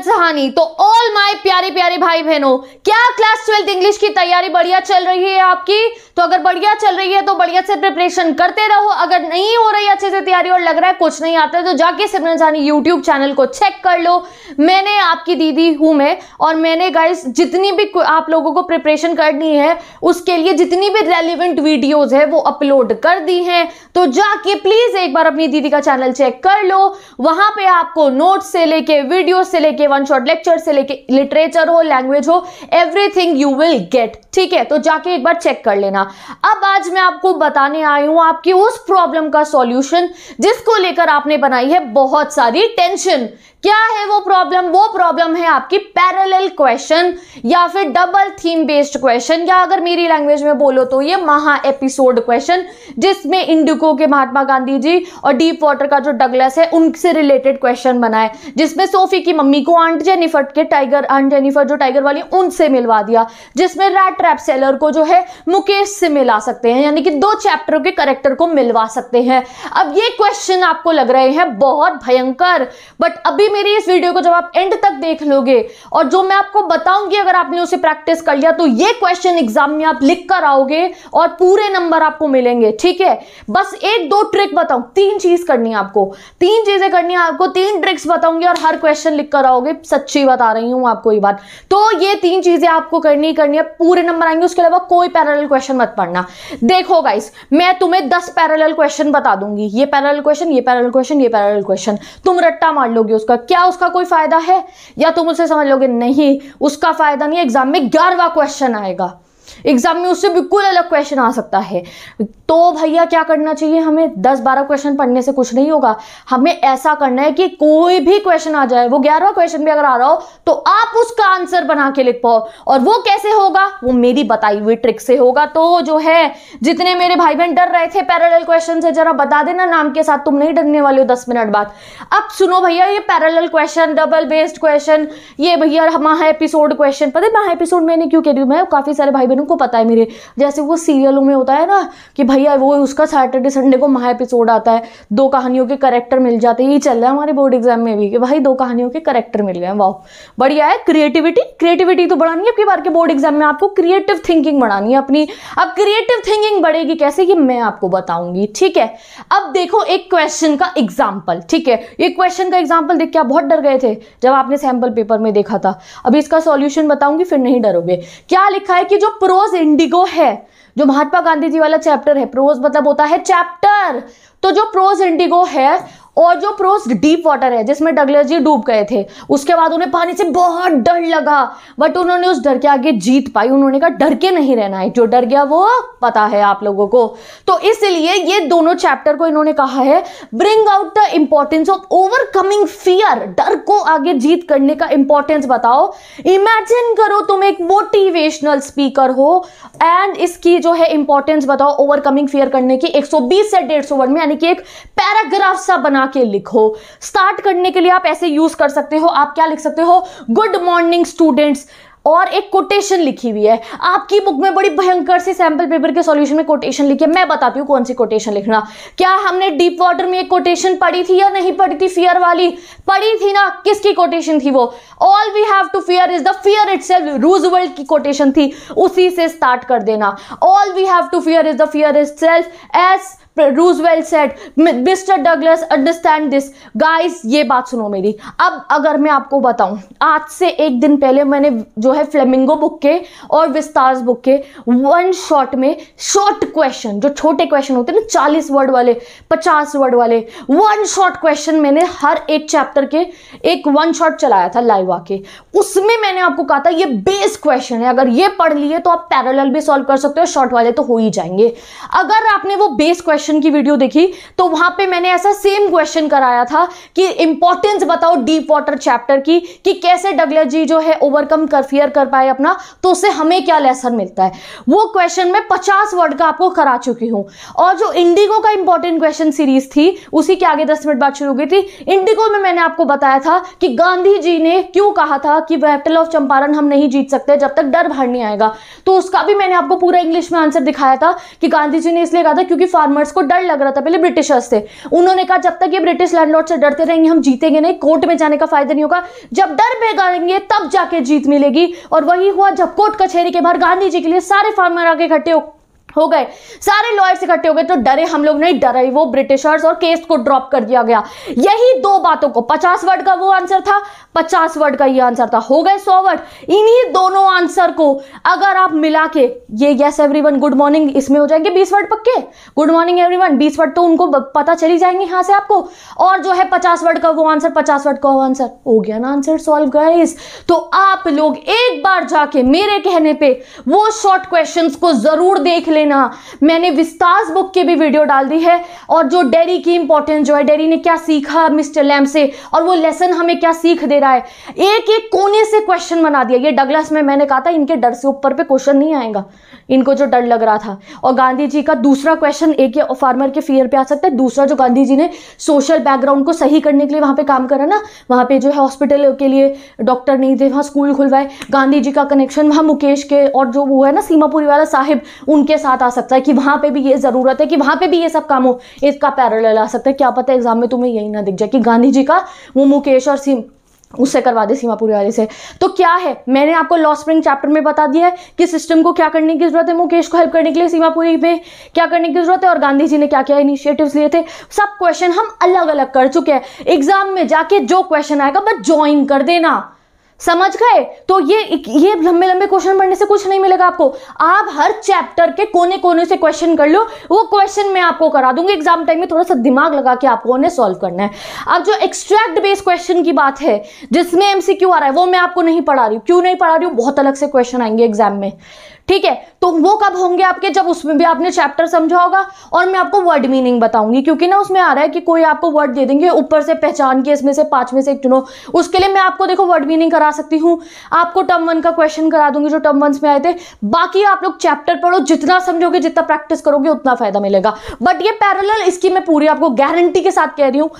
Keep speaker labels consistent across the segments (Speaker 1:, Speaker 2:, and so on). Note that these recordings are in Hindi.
Speaker 1: पंकज सहानी तो ऑल माय प्यारे प्यारे भाई बहनों क्या क्लास ट्वेल्थ इंग्लिश की तैयारी बढ़िया चल रही है आपकी तो अगर बढ़िया चल रही है तो बढ़िया से प्रिपरेशन करते रहो अगर नहीं हो रही अच्छे से तैयारी और लग रहा है कुछ नहीं आता है तो जाके सिमरन सहानी यूट्यूब चैनल को चेक कर लो मैंने आपकी दीदी हूं मैं और मैंने गाइस जितनी भी आप लोगों को प्रिपरेशन करनी है उसके लिए जितनी भी रेलिवेंट वीडियोज है वो अपलोड कर दी है तो जाके प्लीज एक बार अपनी दीदी का चैनल चेक कर लो वहां पर आपको नोट से लेके वीडियो से लेके वन शॉट लेक्चर से लेके लिटरेचर हो लैंग्वेज हो एवरीथिंग यू विल गेट ठीक है तो जाके एक बार चेक कर लेना अब आज मैं आपको बताने आई हूं आपकी उस प्रॉब्लम का सॉल्यूशन जिसको लेकर आपने बनाई है बहुत सारी टेंशन क्या है वो प्रॉब्लम वो प्रॉब्लम है आपकी पैरेलल क्वेश्चन या फिर डबल थीम बेस्ड क्वेश्चन या अगर मेरी लैंग्वेज में बोलो तो ये महा एपिसोड क्वेश्चन जिसमें इंडिको के महात्मा गांधी जी और डीप वाटर का जो डगलस है उनसे रिलेटेड क्वेश्चन बनाए जिसमें सोफी की मम्मी को आंट जेनिफर के टाइगर आंट जेनिफर जो टाइगर वाली उनसे मिलवा दिया जिसमें रेड ट्रैप सेलर को जो है मुकेश से मिला सकते हैं यानी कि दो चैप्टर के करेक्टर को मिलवा सकते हैं अब ये क्वेश्चन आपको लग रहे हैं बहुत भयंकर बट अभी मेरी इस वीडियो को जब आप एंड तक देख लोगे और जो मैं आपको बताऊंगी अगर आपने उसे प्रैक्टिस कर लिया तो ये क्वेश्चन एग्जाम में आप लिख कर आओगे और पूरे नंबर आपको मिलेंगे ठीक है बस एक दो ट्रिक बताऊं तीन चीज करनी है आपको तीन चीजें करनी है आपको तीन ट्रिक्स बताऊंगी और हर क्वेश्चन लिख कर आओगे सच्ची बता रही हूं आपको ये बात तो ये तीन चीजें आपको करनी करनी है पूरे नंबर आएंगे उसके अलावा कोई पैरल क्वेश्चन मत पढ़ना देखो गाइस मैं तुम्हें दस पैरल क्वेश्चन बता दूंगी ये पैरल क्वेश्चन ये पैरल क्वेश्चन ये पैरल क्वेश्चन तुम रट्टा मार लोगे उसका क्या उसका कोई फायदा है या तुम उसे समझ लोगे नहीं उसका फायदा नहीं एग्जाम में ग्यारहवा क्वेश्चन आएगा एग्जाम में उससे बिल्कुल अलग क्वेश्चन आ सकता है तो भैया क्या करना चाहिए हमें दस बारह क्वेश्चन पढ़ने से कुछ नहीं होगा हमें ऐसा करना है कि कोई भी क्वेश्चन आ जाए वो ग्यारहवा क्वेश्चन भी अगर आ रहा हो तो आप उसका आंसर बना के लिख पाओ और वो कैसे होगा वो मेरी बताई हुई ट्रिक से होगा तो जो है जितने मेरे भाई बहन डर रहे थे पैरल क्वेश्चन से जरा बता देना नाम के साथ तुम नहीं डरने वाले हो दस मिनट बाद अब सुनो भैया ये parallel question double based question ये भैया महा एपिसोड क्वेश्चन पता है महा एपिसोड मैंने क्यों कह रही हूँ मैं काफी सारे भाई बहनों को पता है मेरे जैसे वो सीरियलों में होता है ना कि भाई भैया वो उसका सैटरडे संडे को महा एपिसोड आता है दो कहानियों के करेक्टर मिल जाते हैं ये चल रहा है हमारे बोर्ड एग्जाम में भी कि भाई दो कहानियों के करेक्टर मिल गए वाह बढ़िया है क्रिएटिविटी क्रिएटिविटी तो बढ़ानी है अपनी बार के बोर्ड एग्जाम में आपको क्रिएटिव थिंकिंग बढ़ानी है अपनी अब क्रिएटिव थिंकिंग बढ़ेगी कैसे ये मैं आपको बताऊंगी ठीक है अब देखो एक क्वेश्चन का एग्जाम्पल ठीक है ये क्वेश्चन का एग्जाम्पल देख के आप बहुत डर गए थे जब आपने सैम्पल पेपर में देखा था अभी इसका सॉल्यूशन बताऊंगी फिर नहीं डरोगे क्या लिखा है कि जो प्रोज इंडिगो है जो महात्मा गांधी जी वाला चैप्टर है प्रोज मतलब होता है चैप्टर तो जो प्रोज इंडिगो है और जो प्रोस डीप वाटर है जिसमें डगलर जी डूब गए थे उसके बाद उन्हें पानी से बहुत डर लगा बट उन्होंने उस डर के आगे जीत पाई उन्होंने कहा डर के नहीं रहना है जो डर गया वो पता है आप लोगों को तो इसलिए ये दोनों चैप्टर को इन्होंने कहा है bring out the importance of overcoming fear डर को आगे जीत करने का इंपॉर्टेंस बताओ इमेजिन करो तुम एक मोटिवेशनल स्पीकर हो एंड इसकी जो है इंपॉर्टेंस बताओ ओवरकमिंग फियर करने की 120 से 150 वर्ड में यानी कि एक पैराग्राफ सा बना बना के लिखो स्टार्ट करने के लिए आप ऐसे यूज कर सकते हो आप क्या लिख सकते हो गुड मॉर्निंग स्टूडेंट्स और एक कोटेशन लिखी हुई है आपकी बुक में बड़ी भयंकर सी सैंपल पेपर के सॉल्यूशन में कोटेशन लिखी है मैं बताती हूँ कौन सी कोटेशन लिखना क्या हमने डीप वाटर में एक कोटेशन पढ़ी थी या नहीं पढ़ी थी फियर वाली पढ़ी थी ना किसकी कोटेशन थी वो all we have to fear is the fear itself की कोटेशन थी उसी से स्टार्ट कर देना all we have to fear is the fear itself as Roosevelt said mister Douglas understand this guys ये बात सुनो मेरी अब अगर मैं आपको बताऊं आज से एक दिन पहले मैंने जो है फ्लेमिंगो बुक के और विस्तार्स बुक के वन शॉट में शॉर्ट क्वेश्चन जो छोटे क्वेश्चन होते हैं ना चालीस वर्ड वाले पचास वर्ड वाले वन शॉर्ट क्वेश्चन मैंने हर एक चैप्टर के एक वन शॉट चलाया था लाइव आके उसमें मैंने आपको कहा था ये बेस क्वेश्चन है अगर ये पढ़ लिए तो आप पैरल भी सॉल्व कर सकते हो शॉर्ट वाले तो हो ही जाएंगे अगर आपने वो बेस क्वेश्चन क्वेश्चन की वीडियो देखी तो वहां पे मैंने ऐसा सेम क्वेश्चन कराया था कि इंपॉर्टेंस बताओ डीप वाटर चैप्टर की कि कैसे डगलर जी जो है ओवरकम कर फियर कर पाए अपना तो उससे हमें क्या लेसन मिलता है वो क्वेश्चन में पचास वर्ड का आपको करा चुकी हूं और जो इंडिगो का इंपॉर्टेंट क्वेश्चन सीरीज थी उसी के आगे दस मिनट बाद शुरू हुई थी इंडिगो में मैंने आपको बताया था कि गांधी जी ने क्यों कहा था कि बैटल ऑफ चंपारण हम नहीं जीत सकते जब तक डर भर नहीं आएगा तो उसका भी मैंने आपको पूरा इंग्लिश में आंसर दिखाया था कि गांधी जी ने इसलिए कहा था क्योंकि फार्मर्स लैंडलॉर्ड्स को डर लग रहा था पहले ब्रिटिशर्स से उन्होंने कहा जब तक ये ब्रिटिश लैंडलॉर्ड से डरते रहेंगे हम जीतेंगे नहीं कोर्ट में जाने का फायदा नहीं होगा जब डर बेगाएंगे तब जाके जीत मिलेगी और वही हुआ जब कोर्ट कचहरी के बाहर गांधी जी के लिए सारे फार्मर आगे इकट्ठे हो गए सारे लॉयर्स इकट्ठे हो गए तो डरे हम लोग नहीं डरे वो ब्रिटिशर्स और केस को ड्रॉप कर दिया गया यही दो बातों को पचास वर्ड का वो आंसर था पचास वर्ड का ये आंसर था हो गए सौ वर्ड इन्हीं दोनों आंसर को अगर आप मिला के ये यस एवरीवन गुड मॉर्निंग इसमें हो जाएंगे बीस वर्ड पक्के good morning every one word तो उनको पता चली जाएंगे यहाँ से आपको और जो है पचास वर्ड का वो आंसर पचास वर्ड का वो आंसर हो गया ना आंसर सॉल्व गाइस तो आप लोग एक बार जाके मेरे कहने पर वो शॉर्ट क्वेश्चन को जरूर देख ले लेना मैंने विस्तार बुक की भी वीडियो डाल दी है और जो डेरी की इंपॉर्टेंस जो है डेरी ने क्या सीखा मिस्टर लैम से और वो लेसन हमें क्या सीख दे रहा है एक एक कोने से क्वेश्चन बना दिया ये डगलस में मैंने कहा था इनके डर से ऊपर पे क्वेश्चन नहीं आएगा इनको जो डर लग रहा था और गांधी जी का दूसरा क्वेश्चन एक या फार्मर के फियर पे आ सकता है दूसरा जो गांधी जी ने सोशल बैकग्राउंड को सही करने के लिए वहां पे काम करा ना वहां पे जो है हॉस्पिटल के लिए डॉक्टर नहीं थे वहां स्कूल खुलवाए गांधी जी का कनेक्शन वहां मुकेश के और जो वो है ना सीमापुरी वाला साहिब उनके साथ साथ आ सकता है कि वहां पे भी ये ज़रूरत है कि वहां पे भी ये सब काम हो इसका पैरल आ सकता है क्या पता एग्जाम में तुम्हें यही ना दिख जाए कि गांधी जी का वो मुकेश और सिंह उससे करवा दे सीमा पूरी वाली से तो क्या है मैंने आपको लॉ स्प्रिंग चैप्टर में बता दिया है कि सिस्टम को क्या करने की जरूरत है मुकेश को हेल्प करने के लिए सीमापुरी में क्या करने की जरूरत है और गांधी जी ने क्या क्या इनिशिएटिव्स लिए थे सब क्वेश्चन हम अलग अलग कर चुके हैं एग्जाम में जाके जो क्वेश्चन आएगा बस ज्वाइन कर देना समझ गए तो ये ये लंबे लंबे क्वेश्चन पढ़ने से कुछ नहीं मिलेगा आपको आप हर चैप्टर के कोने कोने से क्वेश्चन कर लो वो क्वेश्चन मैं आपको करा दूंगी एग्जाम टाइम में थोड़ा सा दिमाग लगा के आपको उन्हें सॉल्व करना है अब जो एक्सट्रैक्ट बेस्ड क्वेश्चन की बात है जिसमें एमसीक्यू आ रहा है वो मैं आपको नहीं पढ़ा रही हूँ क्यों नहीं पढ़ा रही हूँ बहुत अलग से क्वेश्चन आएंगे एग्जाम में ठीक है तो वो कब होंगे आपके जब उसमें भी आपने चैप्टर समझा होगा और मैं आपको वर्ड मीनिंग बताऊंगी क्योंकि ना उसमें आ रहा है कि कोई आपको वर्ड दे देंगे ऊपर से पहचान के इसमें से पांच में से एक चुनो उसके लिए मैं आपको देखो वर्ड मीनिंग करा करा सकती हूँ आपको टर्म वन का क्वेश्चन करा दूंगी जो टर्म वन में आए थे बाकी आप लोग चैप्टर पढ़ो जितना समझोगे जितना प्रैक्टिस करोगे उतना फायदा मिलेगा बट ये पैरल इसकी मैं पूरी आपको गारंटी के साथ कह रही हूँ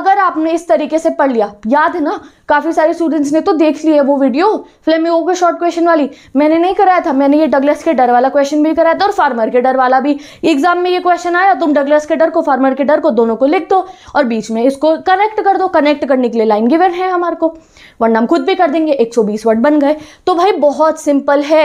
Speaker 1: अगर आपने इस तरीके से पढ़ लिया याद है ना काफ़ी सारे स्टूडेंट्स ने तो देख लिया वो वीडियो फ्लेमिंगो के शॉर्ट क्वेश्चन वाली मैंने नहीं कराया था मैंने ये डगलस के डर वाला क्वेश्चन भी कराया था और फार्मर के डर वाला भी एग्जाम में ये क्वेश्चन आया तुम डगलस के डर को फार्मर के डर को दोनों को लिख दो और बीच में इसको कनेक्ट कर दो कनेक्ट करने के लिए लाइन गिवन है हमारे को वरना हम खुद भी कर देंगे 120 वर्ड बन गए तो भाई बहुत सिंपल है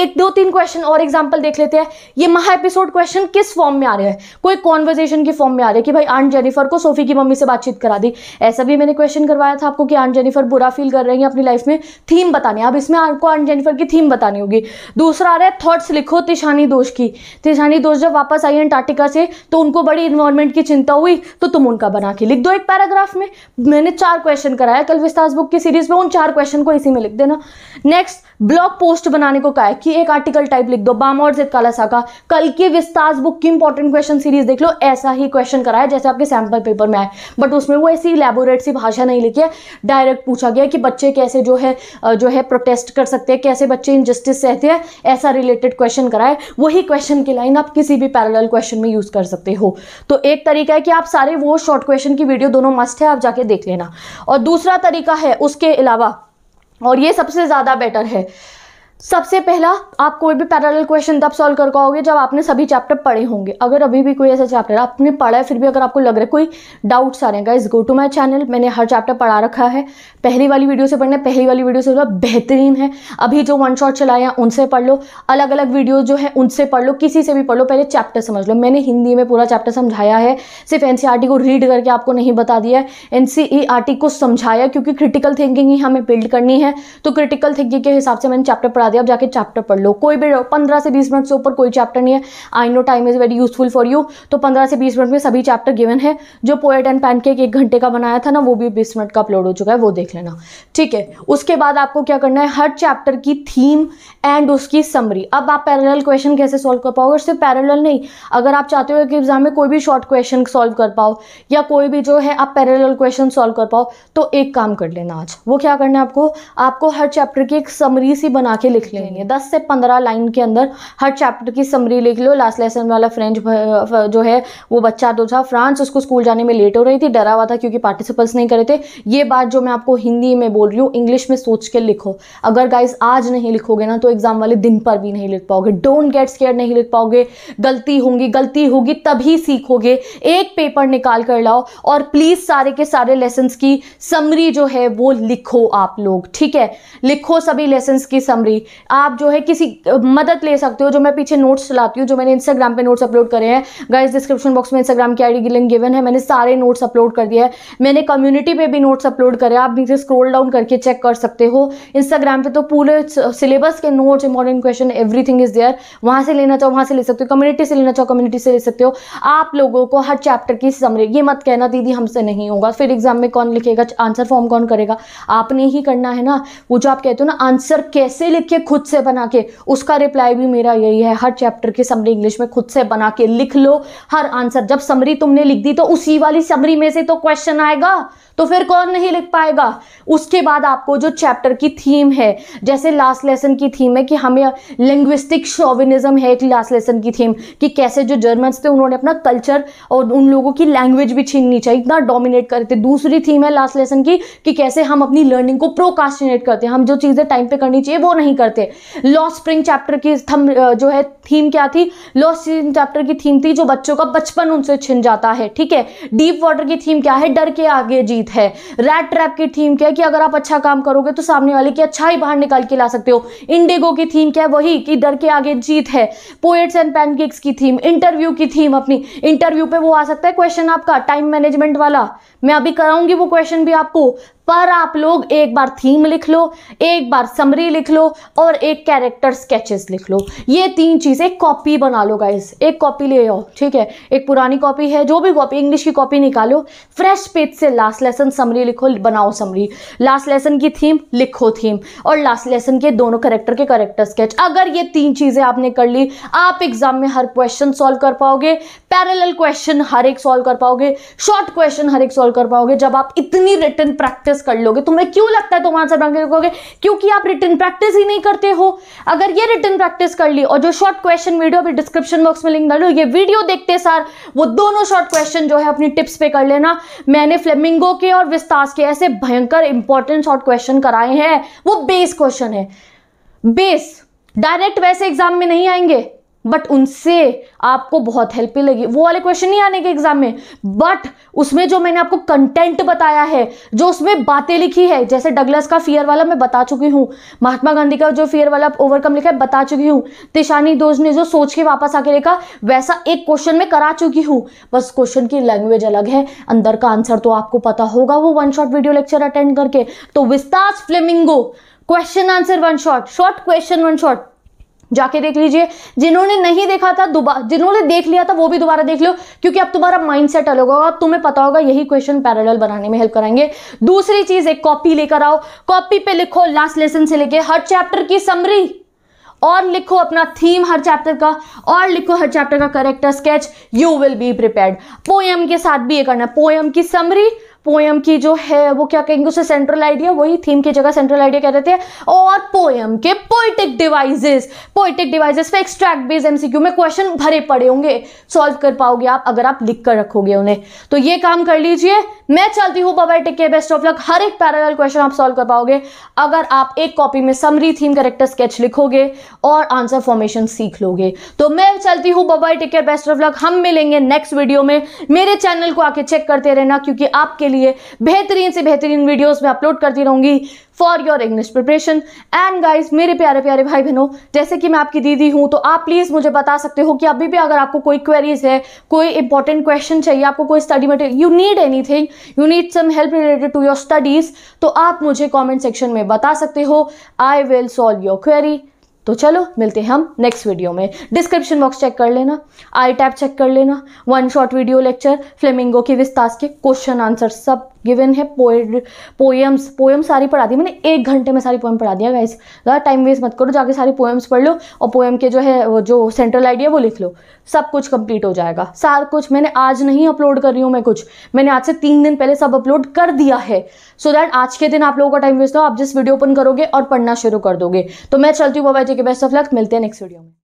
Speaker 1: एक दो तीन क्वेश्चन और एग्जाम्पल देख लेते हैं ये महा एपिसोड क्वेश्चन किस फॉर्म में आ रहे हैं कोई कॉन्वर्जेशन के फॉर्म में आ रहे हैं कि भाई आंट जेनिफर को सोफी की मम्मी से बातचीत करा दी ऐसा भी मैंने क्वेश्चन करवाया था आपको कि आंट जेनिफर बुरा फील कर रही है अपनी लाइफ में थीम बतानी अब इसमें आपको आंट जेनिफर की थीम बतानी होगी दूसरा आ रहा है थॉट्स लिखो तिशानी दोष की तिशानी दोष जब वापस आई अंटार्कटिका से तो उनको बड़ी इन्वायरमेंट की चिंता हुई तो तुम उनका बना के लिख दो एक पैराग्राफ में मैंने चार क्वेश्चन कराया कल विस्तार बुक की सीरीज में उन चार क्वेश्चन क्वेश्चन को इसी में लिख देना नेक्स्ट ब्लॉग पोस्ट बनाने को कहा है कि एक आर्टिकल टाइप लिख दो बाम और जिद कालासा का कल की विस्तार बुक की इंपॉर्टेंट क्वेश्चन सीरीज देख लो ऐसा ही क्वेश्चन कराया जैसे आपके सैम्पल पेपर में आए बट उसमें वो ऐसी इलेबोरेट सी भाषा नहीं लिखी है डायरेक्ट पूछा गया कि बच्चे कैसे जो है जो है प्रोटेस्ट कर सकते हैं कैसे बच्चे इनजस्टिस सहते हैं ऐसा रिलेटेड क्वेश्चन कराए वही क्वेश्चन की लाइन आप किसी भी पैरल क्वेश्चन में यूज कर सकते हो तो एक तरीका है कि आप सारे वो शॉर्ट क्वेश्चन की वीडियो दोनों मस्ट है आप जाके देख लेना और दूसरा तरीका है उसके अलावा और ये सबसे ज़्यादा बेटर है सबसे पहला आप कोई भी पैरेलल क्वेश्चन तब सॉल्व कर पाओगे जब आपने सभी चैप्टर पढ़े होंगे अगर अभी भी कोई ऐसा चैप्टर आपने पढ़ा है फिर भी अगर आपको लग रहा है कोई डाउट्स आ रहे हैं guys go to my channel मैंने हर चैप्टर पढ़ा रखा है पहली वाली वीडियो से पढ़ना है पहली वाली वीडियो से बेहतरीन है अभी जो वन शॉट चलाए हैं उनसे पढ़ लो अलग अलग वीडियो जो है उनसे पढ़ लो किसी से भी पढ़ लो पहले चैप्टर समझ लो मैंने हिंदी में पूरा चैप्टर समझाया है सिर्फ एन e को रीड करके आपको नहीं बता दिया है एन e को समझाया क्योंकि क्रिटिकल थिंकिंग ही हमें बिल्ड करनी है तो क्रिटिकल थिंकिंग के हिसाब से मैंने चैप्टर पढ़ा करा दिया अब जाके चैप्टर पढ़ लो कोई भी पंद्रह से बीस मिनट से ऊपर कोई चैप्टर नहीं है I know time is very useful for you तो पंद्रह से बीस मिनट में सभी चैप्टर गिवन है जो पोएट एंड पैनकेक एक घंटे का बनाया था ना वो भी बीस मिनट का अपलोड हो चुका है वो देख लेना ठीक है उसके बाद आपको क्या करना है हर चैप्टर की थीम एंड उसकी समरी अब आप पैरल क्वेश्चन कैसे सॉल्व कर पाओगे सिर्फ पैरल नहीं अगर आप चाहते हो कि एग्जाम में कोई भी शॉर्ट क्वेश्चन सॉल्व कर पाओ या कोई भी जो है आप पैरल क्वेश्चन सॉल्व कर पाओ तो एक काम कर लेना आज वो क्या करना है आपको आपको हर चैप्टर की एक समरी सी बना के लिख लेनी है दस से पंद्रह लाइन के अंदर हर चैप्टर की समरी लिख लो लास्ट लेसन वाला फ्रेंच जो है वो बच्चा तो था फ्रांस उसको स्कूल जाने में लेट हो रही थी डरा हुआ था क्योंकि पार्टिसिपल्स नहीं करे थे ये बात जो मैं आपको हिंदी में बोल रही हूँ इंग्लिश में सोच के लिखो अगर गाइज आज नहीं लिखोगे ना तो एग्जाम वाले दिन पर भी नहीं लिख पाओगे डोंट गेट स्केयर नहीं लिख पाओगे गलती होंगी गलती होगी तभी सीखोगे एक पेपर निकाल कर लाओ और प्लीज़ सारे के सारे लेसन्स की समरी जो है वो लिखो आप लोग ठीक है लिखो सभी लेसन की समरी आप जो है किसी मदद ले सकते हो जो मैं पीछे नोट्स चलाती हूँ जो मैंने इंस्टाग्राम पे नोट्स अपलोड करे हैं गाइस डिस्क्रिप्शन बॉक्स में इंस्टाग्राम की आईडी लिंक गिवन है मैंने सारे नोट्स अपलोड कर दिए हैं मैंने कम्युनिटी पे भी नोट्स अपलोड करे आप नीचे स्क्रोल डाउन करके चेक कर सकते हो इंस्टाग्राम पे तो पूरे सिलेबस के notes important question everything is there वहाँ से लेना चाहो वहाँ से ले सकते हो कम्युनिटी से लेना चाहो कम्युनिटी से ले सकते हो आप लोगों को हर चैप्टर की समरी ये मत कहना दीदी हमसे नहीं होगा फिर एग्जाम में कौन लिखेगा आंसर फॉर्म कौन करेगा आपने ही करना है ना वो जो आप कहते हो ना आंसर कैसे लिखे के खुद से बना के उसका रिप्लाई भी मेरा यही है हर चैप्टर की समरी इंग्लिश में खुद से बना के लिख लो हर आंसर जब समरी तुमने लिख दी तो उसी वाली समरी में से तो क्वेश्चन आएगा तो फिर कौन नहीं लिख पाएगा उसके बाद आपको जो चैप्टर की थीम है जैसे लास्ट लेसन की थीम है कि हमें लिंग्विस्टिक शोविनिज्म है एक लास्ट लेसन की थीम कि कैसे जो जर्मन्स थे उन्होंने अपना कल्चर और उन लोगों की लैंग्वेज भी छीननी चाहिए इतना डोमिनेट करते दूसरी थीम है लास्ट लेसन की कि कैसे हम अपनी लर्निंग को प्रोकास्टिनेट करते हैं हम जो चीज़ें टाइम पे करनी चाहिए वो नहीं कर करते लॉस स्प्रिंग चैप्टर की थम जो है थीम क्या थी लॉस स्प्रिंग चैप्टर की थीम थी जो बच्चों का बचपन उनसे छिन जाता है ठीक है डीप वाटर की थीम क्या है डर के आगे जीत है रेड ट्रैप की थीम क्या है कि अगर आप अच्छा काम करोगे तो सामने वाले की अच्छा ही बाहर निकाल के ला सकते हो इंडिगो की थीम क्या है वही कि डर के आगे जीत है पोएट्स एंड पैनकेक्स की थीम इंटरव्यू की थीम अपनी इंटरव्यू पे वो आ सकता है क्वेश्चन आपका टाइम मैनेजमेंट वाला मैं अभी कराऊंगी वो क्वेश्चन भी आपको पर आप लोग एक बार थीम लिख लो एक बार समरी लिख लो और एक कैरेक्टर स्केचेस लिख लो ये तीन चीज़ें कॉपी बना लो गाइस एक कॉपी ले आओ ठीक है एक पुरानी कॉपी है जो भी कॉपी इंग्लिश की कॉपी निकालो फ्रेश पेज से लास्ट लेसन समरी लिखो बनाओ समरी लास्ट लेसन की थीम लिखो थीम और लास्ट लेसन के दोनों करेक्टर के करेक्टर स्केच अगर ये तीन चीज़ें आपने कर ली आप एग्जाम में हर क्वेश्चन सॉल्व कर पाओगे पैरेलल क्वेश्चन हर एक सॉल्व कर पाओगे शॉर्ट क्वेश्चन हर एक सॉल्व कर पाओगे जब आप इतनी रिटर्न प्रैक्टिस कर लोगे तो तुम्हें क्यों लगता है तुम आंसर बनाकर रखोगे क्योंकि आप रिटर्न प्रैक्टिस ही नहीं करते हो अगर ये रिटर्न प्रैक्टिस कर ली और जो शॉर्ट क्वेश्चन वीडियो अभी डिस्क्रिप्शन बॉक्स में लिंक डालो ये वीडियो देखते सार वो दोनों शॉर्ट क्वेश्चन जो है अपनी टिप्स पे कर लेना मैंने फ्लेमिंगो के और विस्तास के ऐसे भयंकर इंपॉर्टेंट शॉर्ट क्वेश्चन कराए हैं वो बेस क्वेश्चन है बेस डायरेक्ट वैसे एग्जाम में नहीं आएंगे बट उनसे आपको बहुत हेल्प मिलेगी वो वाले क्वेश्चन नहीं आने के एग्जाम में बट उसमें जो मैंने आपको कंटेंट बताया है जो उसमें बातें लिखी है जैसे डगलस का फियर वाला मैं बता चुकी हूँ महात्मा गांधी का जो फियर वाला ओवरकम लिखा है बता चुकी हूँ तिशानी दोज ने जो सोच के वापस आके लिखा वैसा एक क्वेश्चन में करा चुकी हूँ बस क्वेश्चन की लैंग्वेज अलग है अंदर का आंसर तो आपको पता होगा वो one shot video lecture attend करके तो Vistas Flamingo question answer one shot short question one shot जाके देख लीजिए जिन्होंने नहीं देखा था दोबारा जिन्होंने देख लिया था वो भी दोबारा देख लो क्योंकि अब तुम्हारा माइंडसेट अलग होगा अब तुम्हें पता होगा यही क्वेश्चन पैरेलल बनाने में हेल्प कराएंगे दूसरी चीज एक कॉपी लेकर आओ कॉपी पे लिखो लास्ट लेसन से लेके हर चैप्टर की समरी और लिखो अपना थीम हर चैप्टर का और लिखो हर चैप्टर का character sketch you will be prepared poem के साथ भी ये करना पोएम की समरी पोएम की जो है वो क्या कहेंगे उसे सेंट्रल आइडिया वही थीम की जगह सेंट्रल आइडिया कह देते हैं और पोएम के पोइटिक डिवाइसेस पोइटिक डिवाइसेस पे एक्सट्रैक्ट बेस्ड एमसीक्यू में क्वेश्चन भरे पड़े होंगे सॉल्व कर पाओगे आप अगर आप लिख कर रखोगे उन्हें तो ये काम कर लीजिए मैं चलती हूँ बाबा टिक के बेस्ट ऑफ लक हर एक पैरल क्वेश्चन आप सॉल्व कर पाओगे अगर आप एक कॉपी में समरी थीम करेक्टर स्केच लिखोगे और आंसर फॉर्मेशन सीख लोगे तो मैं चलती हूँ बाबा टिक के बेस्ट ऑफ लक हम मिलेंगे नेक्स्ट वीडियो में मेरे चैनल को आके चेक करते रहना क्योंकि आपके लिए लिए बेहतरीन से बेहतरीन वीडियोस में अपलोड करती रहूंगी for your English preparation and guys मेरे प्यारे प्यारे भाई बहनों जैसे कि मैं आपकी दीदी हूं तो आप प्लीज़ मुझे बता सकते हो कि अभी भी अगर आपको कोई क्वेरीज है कोई इंपॉर्टेंट क्वेश्चन चाहिए आपको कोई study material you need any thing you need some help related to your studies तो आप मुझे कॉमेंट सेक्शन में बता सकते हो I will solve your query तो चलो मिलते हैं हम नेक्स्ट वीडियो में डिस्क्रिप्शन बॉक्स चेक कर लेना आई टैप चेक कर लेना one shot video lecture Flamingo के विस्तास के क्वेश्चन आंसर सब गिवन है पोए पोएम्स पोएम सारी पढ़ा दी मैंने एक घंटे में सारी पोएम पढ़ा दिया गाइस ज़्यादा टाइम वेस्ट मत करो जाके सारी पोएम्स पढ़ लो और पोएम के जो है वो जो सेंट्रल आइडिया वो लिख लो सब कुछ कंप्लीट हो जाएगा सारा कुछ मैंने आज नहीं अपलोड कर रही हूँ मैं कुछ मैंने आज से तीन दिन पहले सब अपलोड कर दिया है सो so दैट आज के दिन आप लोगों का टाइम वेस्ट हो आप जिस वीडियो ओपन करोगे और पढ़ना शुरू कर दोगे तो मैं चलती हूँ बाबा जी के बेस्ट ऑफ लक मिलते हैं नेक्स्ट वीडियो में